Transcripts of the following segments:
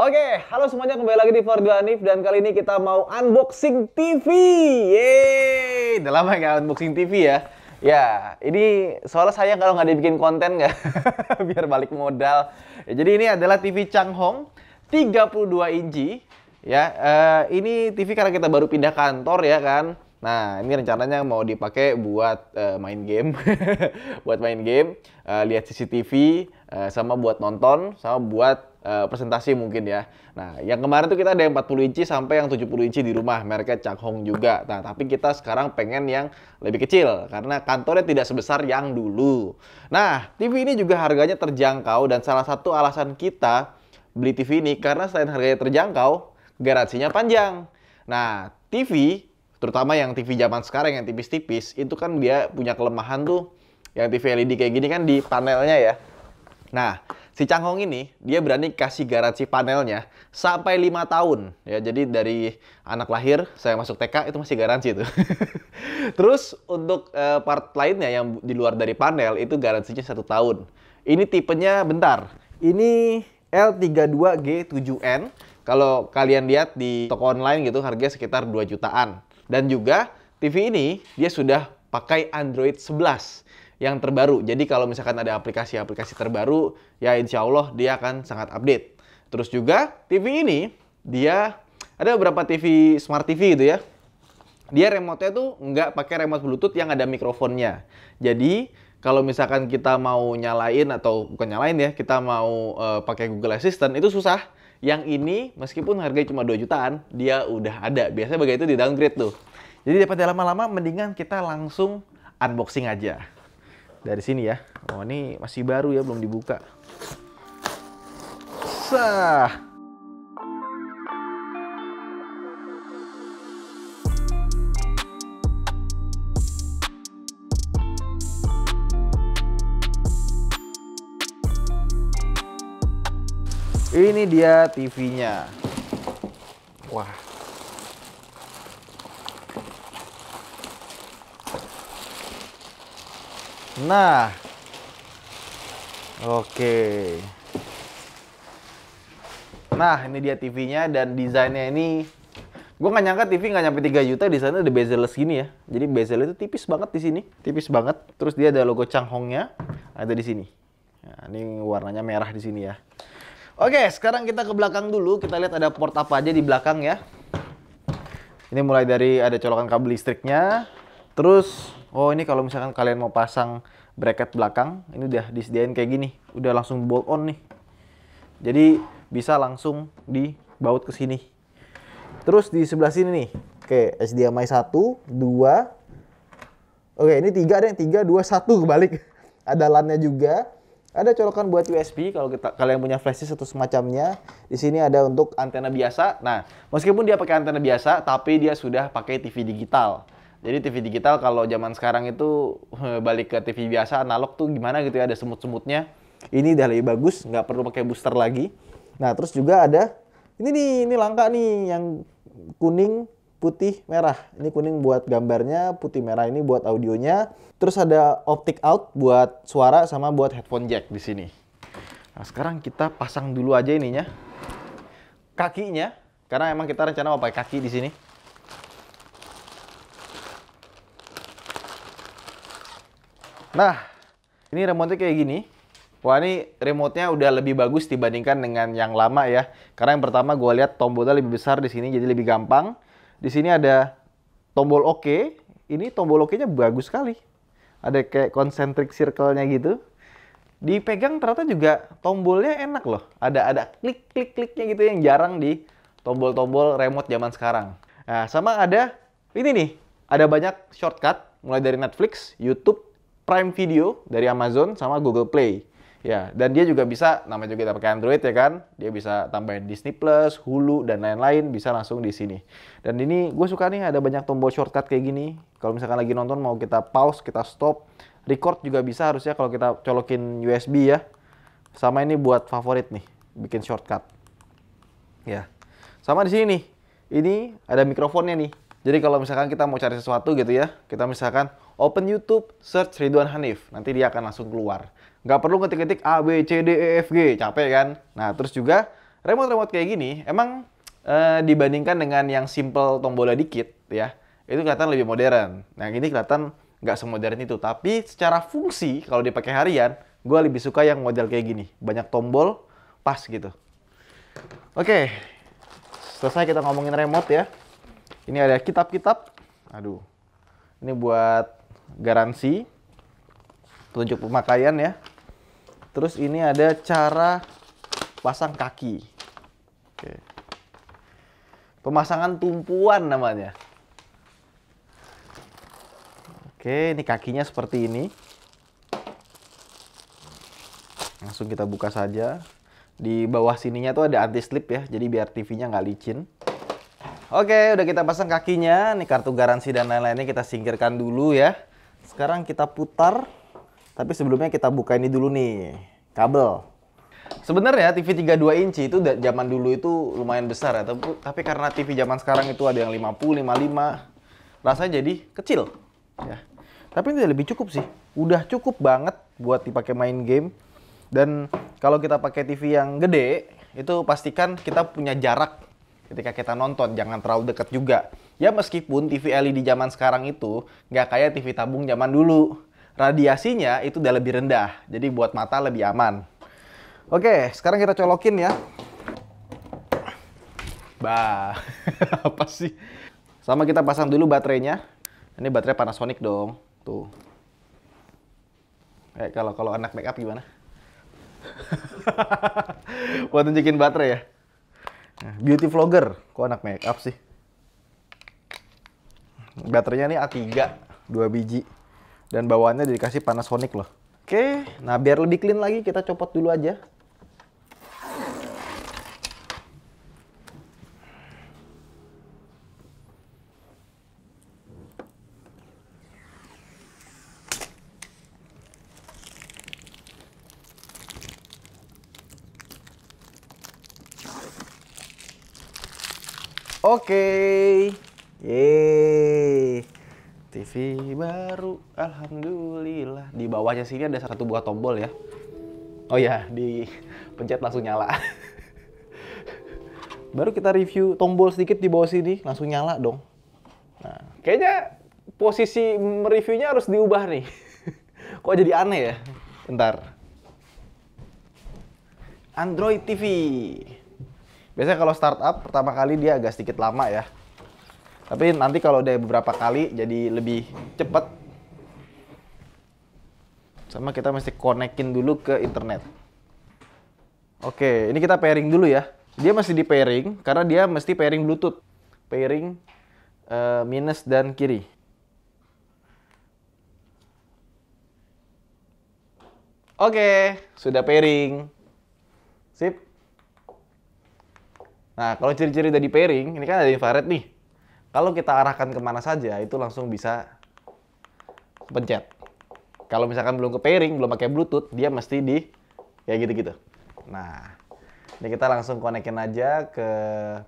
Oke, halo semuanya kembali lagi di Fordu Anif dan kali ini kita mau unboxing TV. Yeay, udah lama nggak unboxing TV ya. Ya, ini soalnya saya kalau nggak dibikin konten nggak, biar balik modal. Ya, jadi ini adalah TV Changhong 32 inci. Ya, uh, ini TV karena kita baru pindah kantor ya kan. Nah, ini rencananya mau dipakai buat uh, main game, buat main game, uh, lihat CCTV, uh, sama buat nonton, sama buat Eh, presentasi mungkin ya. Nah, yang kemarin tuh kita ada yang 40 inci sampai yang 70 inci di rumah, mereknya Changhong juga. Nah, tapi kita sekarang pengen yang lebih kecil karena kantornya tidak sebesar yang dulu. Nah, TV ini juga harganya terjangkau dan salah satu alasan kita beli TV ini karena selain harganya terjangkau, garansinya panjang. Nah, TV terutama yang TV zaman sekarang yang tipis-tipis itu kan dia punya kelemahan tuh yang TV LED kayak gini kan di panelnya ya Nah, si Chang Hong ini dia berani kasih garansi panelnya sampai 5 tahun ya. Jadi dari anak lahir saya masuk TK itu masih garansi itu. Terus untuk uh, part lainnya yang di luar dari panel itu garansinya satu tahun. Ini tipenya bentar. Ini L32G7N. Kalau kalian lihat di toko online gitu harganya sekitar 2 jutaan. Dan juga TV ini dia sudah pakai Android 11 yang terbaru. Jadi kalau misalkan ada aplikasi-aplikasi terbaru, ya insya Allah dia akan sangat update. Terus juga TV ini, dia ada beberapa TV smart TV gitu ya. Dia remote-nya tuh nggak pakai remote Bluetooth yang ada mikrofonnya. Jadi kalau misalkan kita mau nyalain atau bukan nyalain ya, kita mau uh, pakai Google Assistant itu susah. Yang ini meskipun harganya cuma 2 jutaan, dia udah ada. Biasanya bagai itu di downgrade tuh. Jadi daripada lama-lama mendingan kita langsung unboxing aja dari sini ya. Oh ini masih baru ya, belum dibuka. Sah. Ini dia TV-nya. Wah, Nah. Oke. Nah, ini dia TV-nya dan desainnya ini gue nggak nyangka TV nggak nyampe 3 juta di sana ada bezel-less gini ya. Jadi bezel itu tipis banget di sini, tipis banget. Terus dia ada logo Changhong-nya ada nah, di sini. Nah, ini warnanya merah di sini ya. Oke, sekarang kita ke belakang dulu. Kita lihat ada port apa aja di belakang ya. Ini mulai dari ada colokan kabel listriknya, terus oh ini kalau misalkan kalian mau pasang bracket belakang ini udah disediain kayak gini udah langsung bolt on nih jadi bisa langsung dibaut ke sini terus di sebelah sini nih oke HDMI satu, dua. oke ini tiga ada yang 3 2 1 kebalik ada LAN-nya juga ada colokan buat USB kalau kita, kalian punya flashdisk atau semacamnya. Di sini ada untuk antena biasa. Nah, meskipun dia pakai antena biasa, tapi dia sudah pakai TV digital. Jadi TV digital kalau zaman sekarang itu eh, balik ke TV biasa analog tuh gimana gitu ya ada semut-semutnya. Ini udah lebih bagus, nggak perlu pakai booster lagi. Nah terus juga ada ini nih ini langka nih yang kuning putih merah. Ini kuning buat gambarnya, putih merah ini buat audionya. Terus ada optic out buat suara sama buat headphone jack di sini. Nah sekarang kita pasang dulu aja ininya kakinya karena emang kita rencana mau pakai kaki di sini. Nah, ini remote kayak gini. Wah ini remote-nya udah lebih bagus dibandingkan dengan yang lama ya. Karena yang pertama gue lihat tombolnya lebih besar di sini jadi lebih gampang. Di sini ada tombol OK. Ini tombol ok nya bagus sekali. Ada kayak concentric circle-nya gitu. Dipegang ternyata juga tombolnya enak loh. Ada ada klik-klik-kliknya gitu yang jarang di tombol-tombol remote zaman sekarang. Nah, sama ada ini nih. Ada banyak shortcut mulai dari Netflix, YouTube, Prime Video dari Amazon sama Google Play. Ya, dan dia juga bisa, namanya juga kita pakai Android ya kan, dia bisa tambahin Disney Plus, Hulu, dan lain-lain, bisa langsung di sini. Dan ini gue suka nih ada banyak tombol shortcut kayak gini, kalau misalkan lagi nonton mau kita pause, kita stop, record juga bisa harusnya kalau kita colokin USB ya. Sama ini buat favorit nih, bikin shortcut. Ya, sama di sini nih, ini ada mikrofonnya nih, jadi kalau misalkan kita mau cari sesuatu gitu ya, kita misalkan open YouTube, search Ridwan Hanif, nanti dia akan langsung keluar. Nggak perlu ngetik-ngetik A, B, C, D, E, F, G, capek kan? Nah, terus juga remote-remote kayak gini, emang e, dibandingkan dengan yang simple tombolnya dikit ya, itu kelihatan lebih modern. Nah, ini kelihatan nggak semodern itu. Tapi secara fungsi, kalau dipakai harian, gue lebih suka yang model kayak gini. Banyak tombol, pas gitu. Oke, selesai kita ngomongin remote ya. Ini ada kitab-kitab. Aduh. Ini buat garansi. Petunjuk pemakaian ya. Terus ini ada cara pasang kaki. Oke. Pemasangan tumpuan namanya. Oke, ini kakinya seperti ini. Langsung kita buka saja. Di bawah sininya tuh ada anti slip ya, jadi biar TV-nya nggak licin. Oke, udah kita pasang kakinya. Nih kartu garansi dan lain-lainnya kita singkirkan dulu ya. Sekarang kita putar. Tapi sebelumnya kita buka ini dulu nih. Kabel. Sebenarnya TV 32 inci itu zaman dulu itu lumayan besar ya. Tapi, tapi karena TV zaman sekarang itu ada yang 50, 55. Rasanya jadi kecil. Ya. Tapi ini lebih cukup sih. Udah cukup banget buat dipakai main game. Dan kalau kita pakai TV yang gede, itu pastikan kita punya jarak ketika kita nonton jangan terlalu dekat juga. Ya meskipun TV LED zaman sekarang itu nggak kayak TV tabung zaman dulu. Radiasinya itu udah lebih rendah, jadi buat mata lebih aman. Oke, sekarang kita colokin ya. Bah, apa sih? Sama kita pasang dulu baterainya. Ini baterai Panasonic dong, tuh. Kayak eh, kalau kalau anak makeup gimana? Buat tunjukin baterai ya. Nah, beauty vlogger, kok anak make up sih? Baterainya ini A3, 2 biji. Dan bawaannya dikasih Panasonic loh. Oke, nah biar lebih clean lagi kita copot dulu aja Oke. Okay. Yeay. TV baru, alhamdulillah. Di bawahnya sini ada satu buah tombol ya. Oh ya, di pencet langsung nyala. baru kita review tombol sedikit di bawah sini, langsung nyala dong. Nah, kayaknya posisi mereviewnya harus diubah nih. Kok jadi aneh ya? Bentar. Android TV. Biasanya kalau startup pertama kali dia agak sedikit lama ya. Tapi nanti kalau udah beberapa kali jadi lebih cepat. Sama kita mesti konekin dulu ke internet. Oke, ini kita pairing dulu ya. Dia masih di pairing karena dia mesti pairing Bluetooth. Pairing uh, minus dan kiri. Oke, sudah pairing. Sip. Nah, kalau ciri-ciri dari pairing, ini kan ada infrared nih. Kalau kita arahkan kemana saja, itu langsung bisa pencet. Kalau misalkan belum ke pairing, belum pakai bluetooth, dia mesti di kayak gitu-gitu. Nah, ini kita langsung konekin aja ke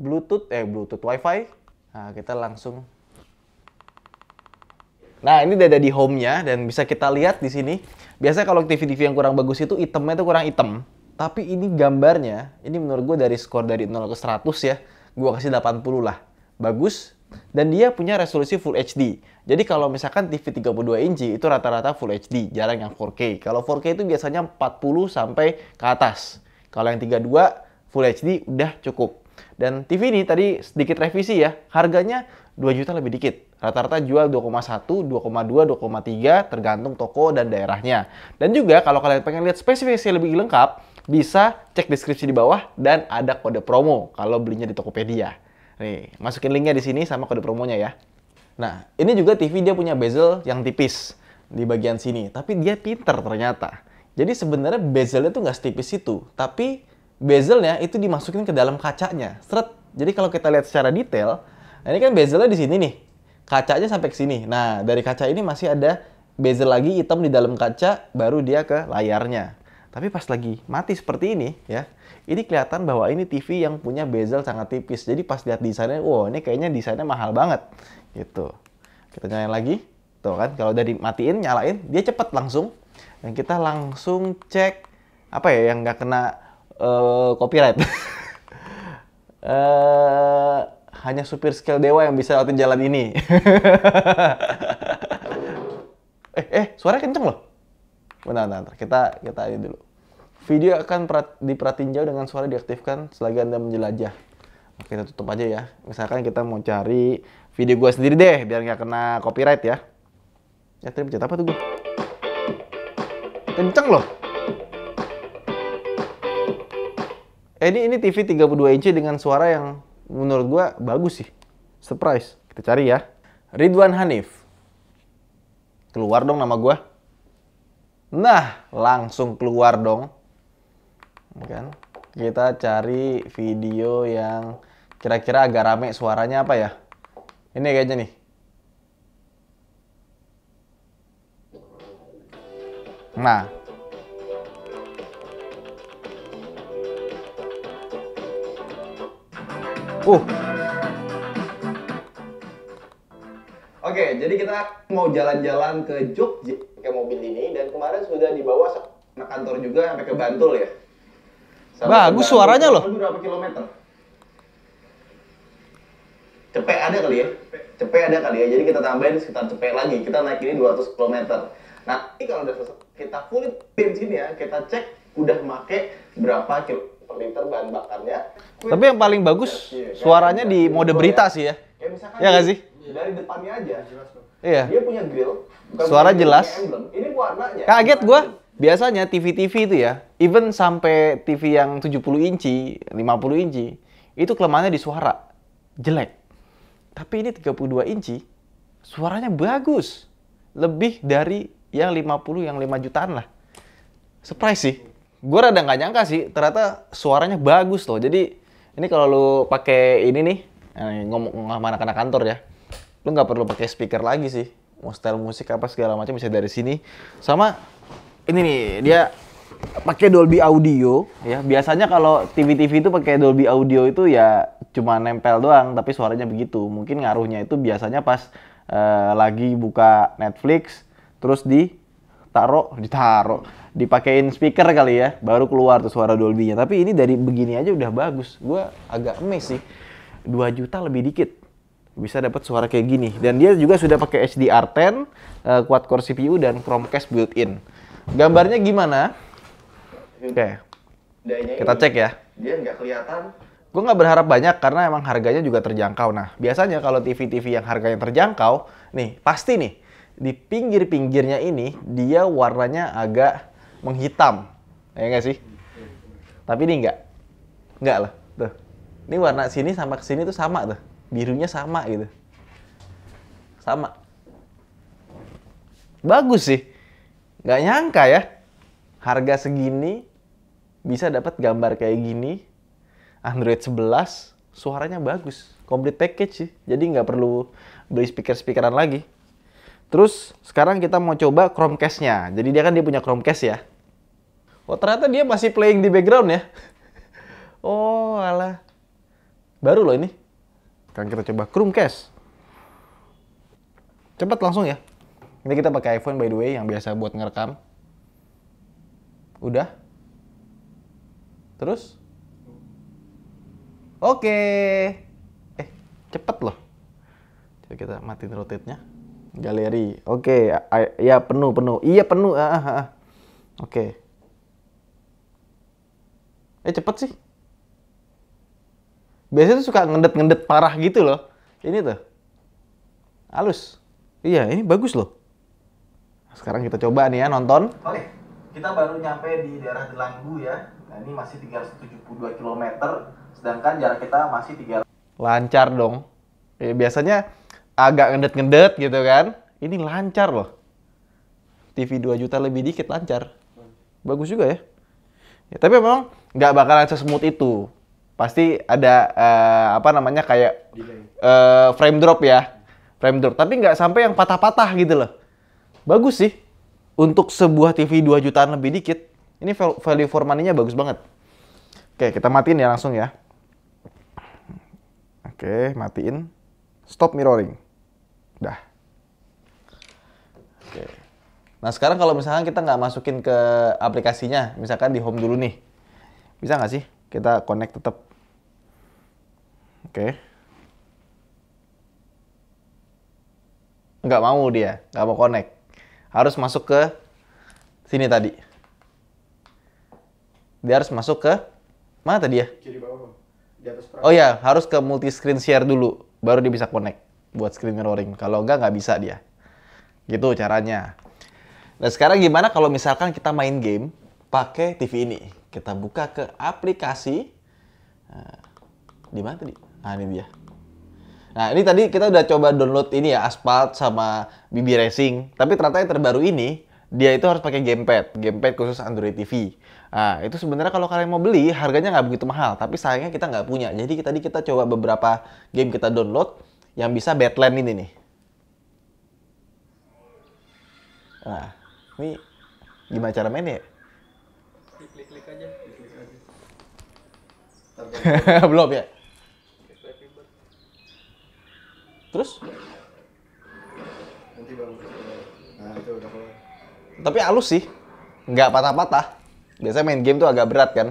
bluetooth, eh bluetooth wifi. Nah, kita langsung Nah, ini udah ada di home-nya dan bisa kita lihat di sini. Biasanya kalau TV-TV yang kurang bagus itu itemnya itu kurang item. Tapi ini gambarnya, ini menurut gue dari skor dari 0 ke 100 ya, gue kasih 80 lah. Bagus, dan dia punya resolusi Full HD. Jadi kalau misalkan TV 32 inci itu rata-rata Full HD, jarang yang 4K. Kalau 4K itu biasanya 40 sampai ke atas. Kalau yang 32 Full HD udah cukup. Dan TV ini tadi sedikit revisi ya, harganya 2 juta lebih dikit. Rata-rata jual 2,1, 2,2, 2,3 tergantung toko dan daerahnya. Dan juga kalau kalian pengen lihat spesifikasi lebih lengkap, bisa cek deskripsi di bawah dan ada kode promo kalau belinya di Tokopedia. Nih, masukin linknya di sini sama kode promonya ya. Nah, ini juga TV dia punya bezel yang tipis di bagian sini, tapi dia pinter ternyata. Jadi sebenarnya bezelnya tuh nggak setipis itu, tapi bezelnya itu dimasukin ke dalam kacanya. Seret. Jadi kalau kita lihat secara detail, nah ini kan bezelnya di sini nih. Kacanya sampai ke sini. Nah, dari kaca ini masih ada bezel lagi hitam di dalam kaca, baru dia ke layarnya. Tapi pas lagi mati seperti ini ya, ini kelihatan bahwa ini TV yang punya bezel sangat tipis. Jadi pas lihat desainnya, wow ini kayaknya desainnya mahal banget gitu. Kita nyalain lagi, tuh kan kalau udah dimatiin, nyalain dia cepet langsung dan kita langsung cek apa ya yang nggak kena uh, copyright. uh, hanya supir skill dewa yang bisa lewatin jalan ini. eh, eh, suara kenceng loh. Bentar, bentar, kita kita ini dulu. Video akan diperhatiin jauh dengan suara diaktifkan selagi Anda menjelajah. Oke, kita tutup aja ya. Misalkan kita mau cari video gue sendiri deh, biar nggak kena copyright ya. Ya, tadi pencet apa tuh gue? Kenceng loh. Eh, ini, ini TV 32 inci dengan suara yang menurut gue bagus sih. Surprise. Kita cari ya. Ridwan Hanif. Keluar dong nama gue. Nah, langsung keluar dong. Kan? Kita cari video yang kira-kira agak rame suaranya apa ya? Ini kayaknya nih. Nah. Uh. Oke, jadi kita mau jalan-jalan ke Jogja pakai mobil ini dan kemarin sudah dibawa ke kantor juga sampai ke Bantul ya. Sampai Bagus Bantul. suaranya loh. Berapa kilometer? Cepet ada kali ya. cepet ada kali ya. Jadi kita tambahin sekitar cepet lagi. Kita naik ini 200 km. Nah, ini kalau udah selesai, kita kulit bensin ya, kita cek udah make berapa kilo liter bahan bakarnya. Tapi yang paling bagus ya, suaranya ya, di mode iya. berita ya. sih ya. Ya, ya gak sih? Iya. dari depannya aja. Iya, jelas, iya. Dia punya grill. Suara jelas. Ini warnanya. Iya, Kaget gua. Biasanya TV-TV itu ya, even sampai TV yang 70 inci, 50 inci, itu kelemahannya di suara. Jelek. Tapi ini 32 inci, suaranya bagus. Lebih dari yang 50, yang 5 jutaan lah. Surprise sih. Gue rada nggak nyangka sih, ternyata suaranya bagus loh. Jadi ini kalau lu pakai ini nih, ngomong sama anak-anak kantor ya, lu nggak perlu pakai speaker lagi sih mau style musik apa segala macam bisa dari sini sama ini nih dia pakai Dolby Audio ya biasanya kalau TV-TV itu pakai Dolby Audio itu ya cuma nempel doang tapi suaranya begitu mungkin ngaruhnya itu biasanya pas uh, lagi buka Netflix terus di taruh ditaruh dipakein speaker kali ya baru keluar tuh suara Dolby-nya tapi ini dari begini aja udah bagus gue agak emes sih 2 juta lebih dikit bisa dapat suara kayak gini dan dia juga sudah pakai HDR10 uh, eh, quad core CPU dan Chromecast built-in. Gambarnya gimana? Oke. Okay. Kita cek ya. Dia nggak kelihatan. Gue nggak berharap banyak karena emang harganya juga terjangkau. Nah, biasanya kalau TV-TV yang harganya terjangkau, nih pasti nih di pinggir-pinggirnya ini dia warnanya agak menghitam. Ya nggak sih? Tapi ini nggak. Nggak lah. Tuh. Ini warna sini sama kesini tuh sama tuh birunya sama gitu sama bagus sih nggak nyangka ya harga segini bisa dapat gambar kayak gini Android 11 suaranya bagus complete package sih jadi nggak perlu beli speaker speakeran lagi terus sekarang kita mau coba Chromecast-nya jadi dia kan dia punya Chromecast ya Oh ternyata dia masih playing di background ya. Oh alah. Baru loh ini. Sekarang kita coba Chromecast. Cepat langsung ya. Ini kita pakai iPhone by the way yang biasa buat ngerekam. Udah? Terus? Oke. Okay. Eh, cepet loh. Coba kita matiin rotate-nya. Galeri. Oke, okay. ya penuh, penuh. Iya, penuh. Ah, ah, ah. Oke. Okay. Eh, cepet sih biasanya tuh suka ngedet ngedet parah gitu loh. Ini tuh. Halus. Iya, ini bagus loh. Sekarang kita coba nih ya nonton. Oke. Kita baru nyampe di daerah Delanggu ya. Nah, ini masih 372 km sedangkan jarak kita masih 3 lancar dong. Ya, biasanya agak ngedet ngedet gitu kan. Ini lancar loh. TV 2 juta lebih dikit lancar. Bagus juga ya. ya tapi memang nggak bakalan sesmooth itu pasti ada uh, apa namanya kayak uh, frame drop ya frame drop tapi nggak sampai yang patah-patah gitu loh bagus sih untuk sebuah TV 2 jutaan lebih dikit ini value for money-nya bagus banget oke kita matiin ya langsung ya oke matiin stop mirroring dah oke nah sekarang kalau misalkan kita nggak masukin ke aplikasinya misalkan di home dulu nih bisa nggak sih kita connect tetap Oke. Okay. Nggak mau dia, nggak mau connect. Harus masuk ke sini tadi. Dia harus masuk ke mana tadi ya? Kiri bawah. Di atas Oh iya, harus ke multi screen share dulu baru dia bisa connect buat screen mirroring. Kalau enggak nggak bisa dia. Gitu caranya. Nah, sekarang gimana kalau misalkan kita main game pakai TV ini? Kita buka ke aplikasi eh, di mana tadi? Nah ini dia. Nah ini tadi kita udah coba download ini ya Aspalt sama BB Racing. Tapi ternyata yang terbaru ini dia itu harus pakai gamepad, gamepad khusus Android TV. Nah itu sebenarnya kalau kalian mau beli harganya nggak begitu mahal, tapi sayangnya kita nggak punya. Jadi tadi kita coba beberapa game kita download yang bisa Batland ini nih. Nah ini gimana cara mainnya? Klik-klik ya? aja. Belum ya? terus nanti baru nah itu udah keluar tapi halus sih nggak patah-patah biasanya main game tuh agak berat kan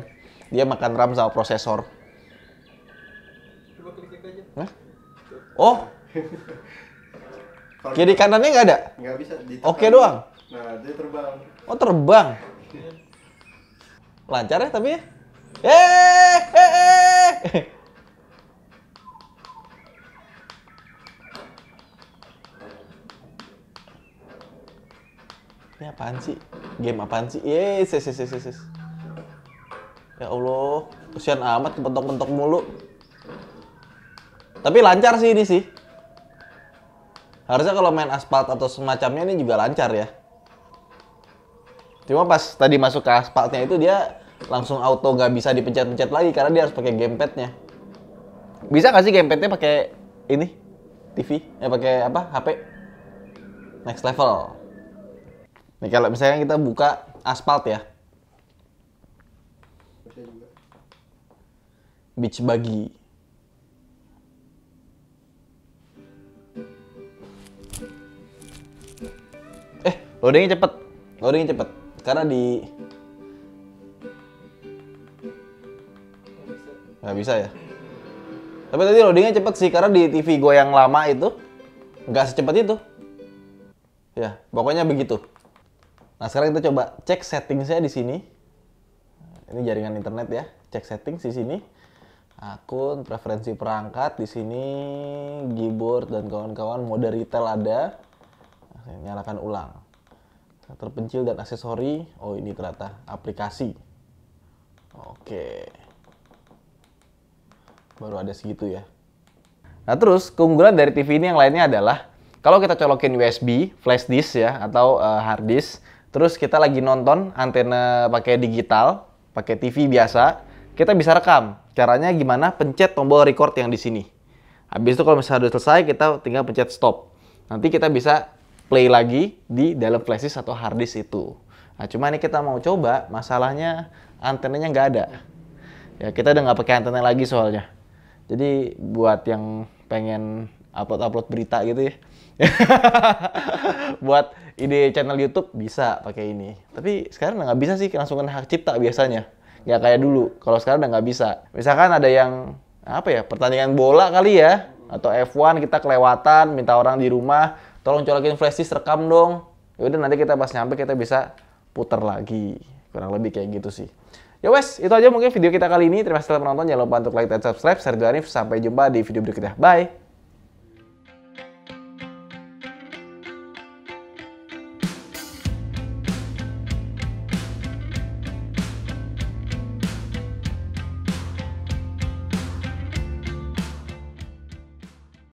dia makan RAM sama prosesor Coba klik aja. Hah? oh kiri kanannya nggak ada nggak bisa oke doang nah dia terbang oh terbang lancar ya tapi ya eh eh eh Ini apaan sih? Game apaan sih? Yes, yes, yes, yes, yes. Ya Allah, kesian amat kepentok-pentok mulu. Tapi lancar sih ini sih. Harusnya kalau main aspal atau semacamnya ini juga lancar ya. Cuma pas tadi masuk ke aspalnya itu dia langsung auto nggak bisa dipencet-pencet lagi karena dia harus pakai gamepadnya. Bisa gak sih gamepadnya pakai ini? TV? Ya eh, pakai apa? HP? Next level. Nih kalau misalnya kita buka aspal ya. Beach bagi. Eh, loadingnya cepet. Loadingnya cepet. Karena di... Gak bisa ya? Tapi tadi loadingnya cepet sih, karena di TV gue yang lama itu nggak secepat itu. Ya, pokoknya begitu. Nah sekarang kita coba cek setting saya di sini. Ini jaringan internet ya. Cek setting di sini. Akun, preferensi perangkat di sini, keyboard dan kawan-kawan mode retail ada. Nah, nyalakan ulang. Terpencil dan aksesori. Oh ini ternyata aplikasi. Oke. Baru ada segitu ya. Nah terus keunggulan dari TV ini yang lainnya adalah kalau kita colokin USB, flash disk ya atau uh, hard disk Terus kita lagi nonton antena pakai digital, pakai TV biasa, kita bisa rekam. Caranya gimana? Pencet tombol record yang di sini. Habis itu kalau misalnya sudah selesai, kita tinggal pencet stop. Nanti kita bisa play lagi di dalam flash disk atau hard disk itu. Nah, cuma ini kita mau coba, masalahnya antenanya nggak ada. Ya, kita udah nggak pakai antena lagi soalnya. Jadi buat yang pengen upload-upload berita gitu ya, buat ide channel YouTube bisa pakai ini. Tapi sekarang nggak bisa sih langsung kena hak cipta biasanya. Nggak kayak dulu. Kalau sekarang udah nggak bisa. Misalkan ada yang apa ya pertandingan bola kali ya atau F1 kita kelewatan minta orang di rumah tolong colokin flashdisk rekam dong yaudah nanti kita pas nyampe kita bisa putar lagi kurang lebih kayak gitu sih ya wes itu aja mungkin video kita kali ini terima kasih telah menonton jangan lupa untuk like dan subscribe saya Arif sampai jumpa di video berikutnya bye